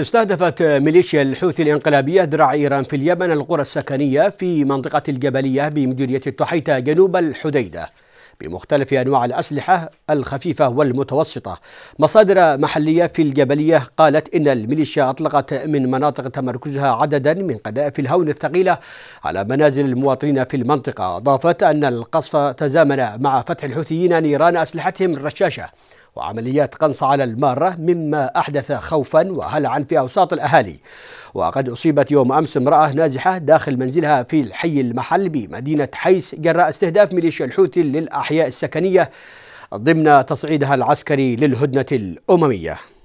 استهدفت ميليشيا الحوثي الانقلابية ذراع إيران في اليمن القرى السكنية في منطقة الجبلية بمديرية التحيتة جنوب الحديدة بمختلف أنواع الأسلحة الخفيفة والمتوسطة مصادر محلية في الجبلية قالت إن الميليشيا أطلقت من مناطق تمركزها عددا من قذائف الهون الثقيلة على منازل المواطنين في المنطقة أضافت أن القصف تزامن مع فتح الحوثيين نيران أسلحتهم الرشاشة وعمليات قنص على المارة مما أحدث خوفا وهلعا في أوساط الأهالي وقد أصيبت يوم أمس امرأة نازحة داخل منزلها في الحي المحل بمدينة حيس جراء استهداف ميليشيا الحوثي للأحياء السكنية ضمن تصعيدها العسكري للهدنة الأممية